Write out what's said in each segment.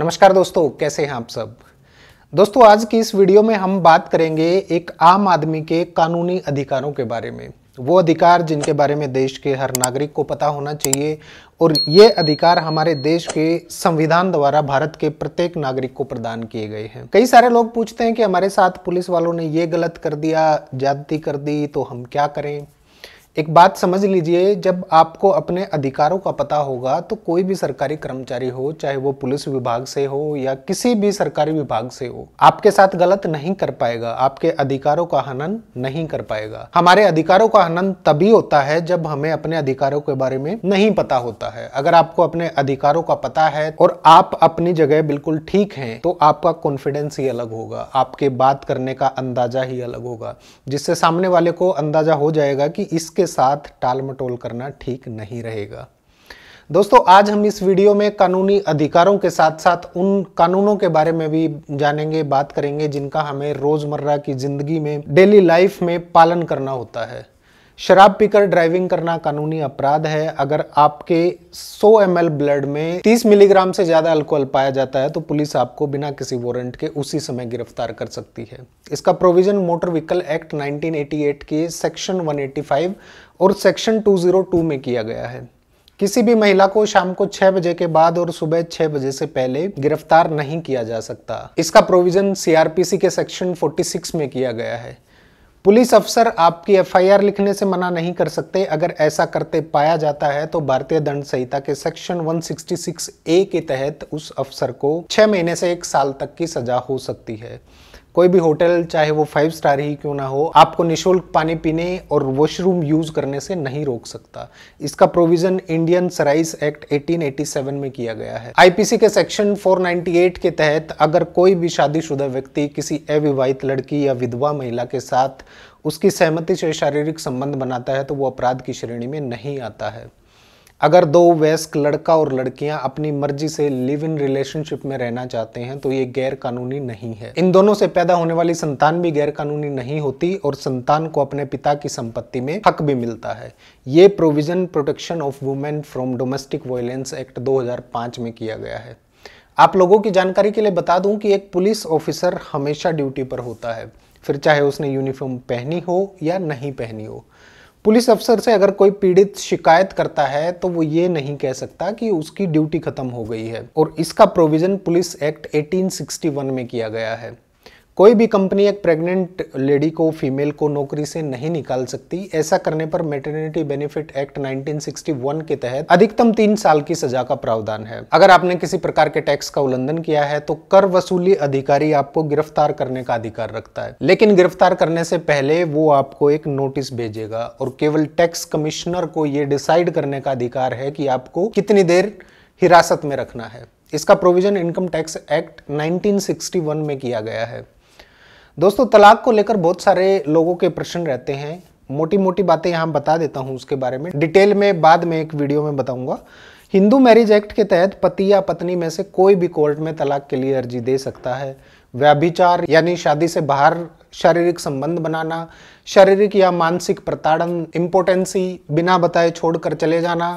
नमस्कार दोस्तों कैसे हैं आप सब दोस्तों आज की इस वीडियो में हम बात करेंगे एक आम आदमी के कानूनी अधिकारों के बारे में वो अधिकार जिनके बारे में देश के हर नागरिक को पता होना चाहिए और ये अधिकार हमारे देश के संविधान द्वारा भारत के प्रत्येक नागरिक को प्रदान किए गए हैं कई सारे लोग पूछते हैं कि हमारे साथ पुलिस वालों ने ये गलत कर दिया ज्यादती कर दी तो हम क्या करें एक बात समझ लीजिए जब आपको अपने अधिकारों का पता होगा तो कोई भी सरकारी कर्मचारी हो चाहे वो पुलिस विभाग से हो या किसी भी सरकारी विभाग से हो आपके साथ गलत नहीं कर पाएगा आपके अधिकारों का हनन नहीं कर पाएगा हमारे अधिकारों का हनन तभी होता है जब हमें अपने अधिकारों के बारे में नहीं पता होता है अगर आपको अपने अधिकारों का पता है और आप अपनी जगह बिल्कुल ठीक है तो आपका कॉन्फिडेंस ही अलग होगा आपके बात करने का अंदाजा ही अलग होगा जिससे सामने वाले को अंदाजा हो जाएगा कि इसके साथ टालमटोल करना ठीक नहीं रहेगा दोस्तों आज हम इस वीडियो में कानूनी अधिकारों के साथ साथ उन कानूनों के बारे में भी जानेंगे बात करेंगे जिनका हमें रोजमर्रा की जिंदगी में डेली लाइफ में पालन करना होता है शराब पीकर ड्राइविंग करना कानूनी अपराध है अगर आपके 100 एम ब्लड में 30 मिलीग्राम से ज़्यादा अल्कोहल पाया जाता है तो पुलिस आपको बिना किसी वारंट के उसी समय गिरफ्तार कर सकती है इसका प्रोविज़न मोटर व्हीकल एक्ट 1988 के सेक्शन 185 और सेक्शन 202 में किया गया है किसी भी महिला को शाम को छह बजे के बाद और सुबह छह बजे से पहले गिरफ्तार नहीं किया जा सकता इसका प्रोविज़न सीआरपीसी के सेक्शन 46 में किया गया है पुलिस अफसर आपकी एफआईआर लिखने से मना नहीं कर सकते अगर ऐसा करते पाया जाता है तो भारतीय दंड संहिता के सेक्शन 166 ए के तहत उस अफसर को छह महीने से एक साल तक की सजा हो सकती है कोई भी होटल चाहे वो फाइव स्टार ही क्यों ना हो आपको निशुल्क पानी पीने और वॉशरूम यूज करने से नहीं रोक सकता इसका प्रोविजन इंडियन सराइस एक्ट 1887 में किया गया है आईपीसी के सेक्शन 498 के तहत अगर कोई भी शादीशुदा व्यक्ति किसी अविवाहित लड़की या विधवा महिला के साथ उसकी सहमति से शारीरिक संबंध बनाता है तो वो अपराध की श्रेणी में नहीं आता है अगर दो वयस्क लड़का और लड़कियां अपनी मर्जी से लिव इन रिलेशनशिप में रहना चाहते हैं तो ये गैर कानूनी नहीं है इन दोनों से पैदा होने वाली संतान भी गैर कानूनी नहीं होती और संतान को अपने पिता की संपत्ति में हक भी मिलता है ये provision protection of women from domestic violence act दो में किया गया है आप लोगों की जानकारी के लिए बता दूं कि एक पुलिस ऑफिसर हमेशा ड्यूटी पर होता है फिर चाहे उसने यूनिफॉर्म पहनी हो या नहीं पहनी हो पुलिस अफसर से अगर कोई पीड़ित शिकायत करता है तो वो ये नहीं कह सकता कि उसकी ड्यूटी खत्म हो गई है और इसका प्रोविजन पुलिस एक्ट 1861 में किया गया है कोई भी कंपनी एक प्रेग्नेंट लेडी को फीमेल को नौकरी से नहीं निकाल सकती ऐसा करने पर मेटर्निटी बेनिफिट एक्ट 1961 के तहत अधिकतम तीन साल की सजा का प्रावधान है अगर आपने किसी प्रकार के टैक्स का उल्लंघन किया है तो कर वसूली अधिकारी आपको गिरफ्तार करने का अधिकार रखता है लेकिन गिरफ्तार करने से पहले वो आपको एक नोटिस भेजेगा और केवल टैक्स कमिश्नर को ये डिसाइड करने का अधिकार है कि आपको कितनी देर हिरासत में रखना है इसका प्रोविजन इनकम टैक्स एक्ट 1961 में किया गया है दोस्तों तलाक को लेकर बहुत सारे लोगों के प्रश्न रहते हैं मोटी मोटी बातें यहाँ बता देता हूँ उसके बारे में डिटेल में बाद में एक वीडियो में बताऊंगा हिंदू मैरिज एक्ट के तहत पति या पत्नी में से कोई भी कोर्ट में तलाक के लिए अर्जी दे सकता है व्याभिचार यानी शादी से बाहर शारीरिक संबंध बनाना शारीरिक या मानसिक प्रताड़न इम्पोर्टेंसी बिना बताए छोड़कर चले जाना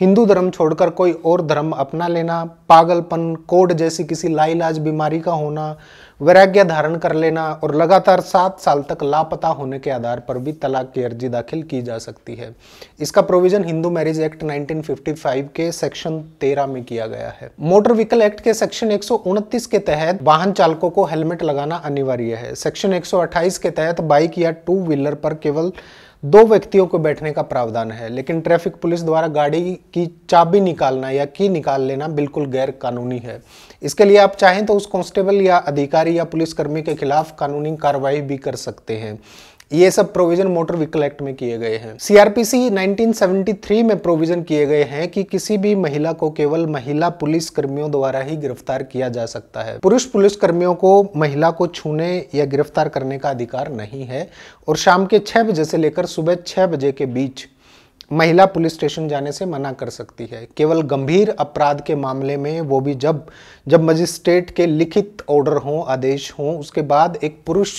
हिंदू धर्म छोड़कर कोई और धर्म अपना लेना पागलपन कोड जैसी किसी लाइलाज बीमारी का होना वैराग्य धारण कर लेना और लगातार सात साल तक लापता होने के आधार पर भी तलाक की अर्जी दाखिल की जा सकती है इसका प्रोविजन हिंदू मैरिज एक्ट 1955 के सेक्शन 13 में किया गया है मोटर व्हीकल एक्ट के सेक्शन एक के तहत वाहन चालकों को हेलमेट लगाना अनिवार्य है सेक्शन एक के तहत बाइक या टू व्हीलर पर केवल दो व्यक्तियों को बैठने का प्रावधान है लेकिन ट्रैफिक पुलिस द्वारा गाड़ी की चाबी निकालना या की निकाल लेना बिल्कुल गैर कानूनी है इसके लिए आप चाहें तो उस कांस्टेबल या अधिकारी या पुलिसकर्मी के खिलाफ कानूनी कार्रवाई भी कर सकते हैं ये सब प्रोविजन मोटर व्हीकल एक्ट में किए गए हैं सीआरपीसी 1973 में प्रोविजन किए गए हैं कि किसी भी महिला को केवल महिला पुलिस कर्मियों द्वारा ही गिरफ्तार किया जा सकता है पुरुष पुलिस कर्मियों को महिला को छूने या गिरफ्तार करने का अधिकार नहीं है और शाम के छह बजे से लेकर सुबह छह बजे के बीच महिला पुलिस स्टेशन जाने से मना कर सकती है केवल गंभीर अपराध के मामले में वो भी जब जब मजिस्ट्रेट के लिखित ऑर्डर हों आदेश हों उसके बाद एक पुरुष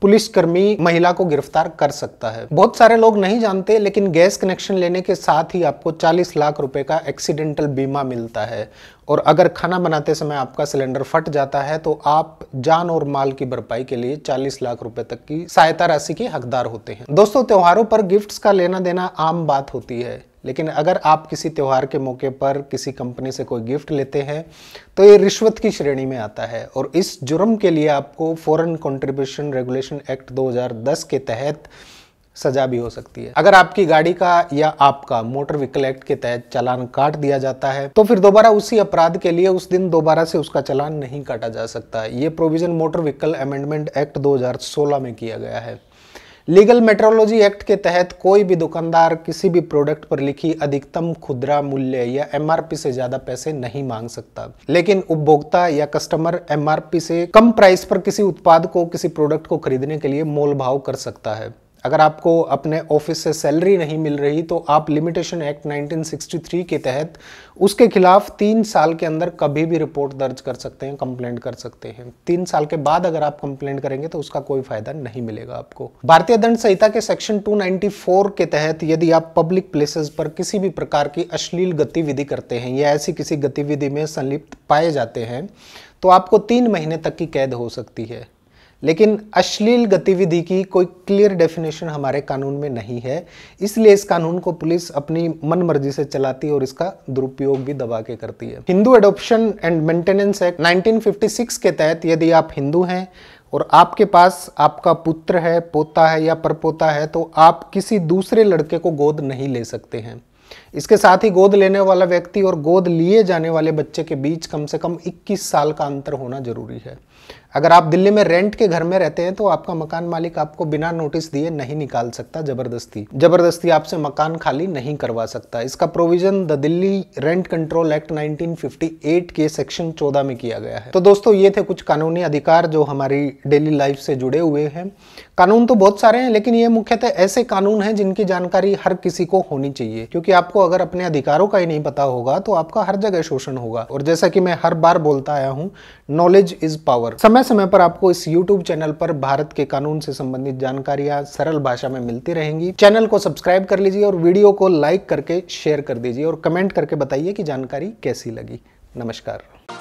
पुलिसकर्मी महिला को गिरफ्तार कर सकता है बहुत सारे लोग नहीं जानते लेकिन गैस कनेक्शन लेने के साथ ही आपको 40 लाख रुपए का एक्सीडेंटल बीमा मिलता है और अगर खाना बनाते समय आपका सिलेंडर फट जाता है तो आप जान और माल की भरपाई के लिए 40 लाख रुपए तक की सहायता राशि के हकदार होते हैं दोस्तों त्योहारों पर गिफ्ट का लेना देना आम बात होती है लेकिन अगर आप किसी त्यौहार के मौके पर किसी कंपनी से कोई गिफ्ट लेते हैं तो ये रिश्वत की श्रेणी में आता है और इस जुर्म के लिए आपको फॉरेन कंट्रीब्यूशन रेगुलेशन एक्ट 2010 के तहत सजा भी हो सकती है अगर आपकी गाड़ी का या आपका मोटर व्हीकल एक्ट के तहत चालान काट दिया जाता है तो फिर दोबारा उसी अपराध के लिए उस दिन दोबारा से उसका चालान नहीं काटा जा सकता ये provision motor vehicle amendment act 2016 में किया गया है लीगल मेट्रोलॉजी एक्ट के तहत कोई भी दुकानदार किसी भी प्रोडक्ट पर लिखी अधिकतम खुदरा मूल्य या एमआरपी से ज्यादा पैसे नहीं मांग सकता लेकिन उपभोक्ता या कस्टमर एमआरपी से कम प्राइस पर किसी उत्पाद को किसी प्रोडक्ट को खरीदने के लिए मोल भाव कर सकता है अगर आपको अपने ऑफिस से सैलरी नहीं मिल रही तो आप लिमिटेशन एक्ट 1963 के तहत उसके खिलाफ तीन साल के अंदर कभी भी रिपोर्ट दर्ज कर सकते हैं कंप्लेंट कर सकते हैं तीन साल के बाद अगर आप कंप्लेंट करेंगे तो उसका कोई फायदा नहीं मिलेगा आपको भारतीय दंड संहिता के सेक्शन 294 के तहत यदि आप पब्लिक प्लेसेस पर किसी भी प्रकार की अश्लील गतिविधि करते हैं या ऐसी किसी गतिविधि में संलिप्त पाए जाते हैं तो आपको तीन महीने तक की कैद हो सकती है लेकिन अश्लील गतिविधि की कोई क्लियर डेफिनेशन हमारे कानून में नहीं है इसलिए इस कानून को पुलिस अपनी मन मर्जी से चलाती है और इसका दुरुपयोग भी दबा के करती है Hindu adoption and maintenance act 1956 के तहत यदि आप हिंदू हैं और आपके पास आपका पुत्र है पोता है या परपोता है तो आप किसी दूसरे लड़के को गोद नहीं ले सकते हैं इसके साथ ही गोद लेने वाला व्यक्ति और गोद लिए जाने वाले बच्चे के बीच कम से कम 21 साल का अंतर होना जरूरी है अगर आप दिल्ली में रेंट के घर में रहते हैं तो आपका मकान मालिक आपको बिना नोटिस दिए नहीं निकाल सकता जबरदस्ती जबरदस्ती आपसे मकान खाली नहीं करवा सकता इसका provision the Delhi rent control act 1958 के सेक्शन 14 में किया गया है तो दोस्तों ये थे कुछ कानूनी अधिकार जो हमारी डेली लाइफ से जुड़े हुए हैं कानून तो बहुत सारे हैं लेकिन ये मुख्यतः ऐसे कानून हैं जिनकी जानकारी हर किसी को होनी चाहिए क्योंकि आपको अगर अपने अधिकारों का ही नहीं पता होगा तो आपका हर जगह शोषण होगा और जैसा कि मैं हर बार बोलता आया हूँ नॉलेज इज पावर समय समय पर आपको इस यूट्यूब चैनल पर भारत के कानून से संबंधित जानकारियां सरल भाषा में मिलती रहेंगी चैनल को सब्सक्राइब कर लीजिए और वीडियो को लाइक करके शेयर कर दीजिए और कमेंट करके बताइए कि जानकारी कैसी लगी नमस्कार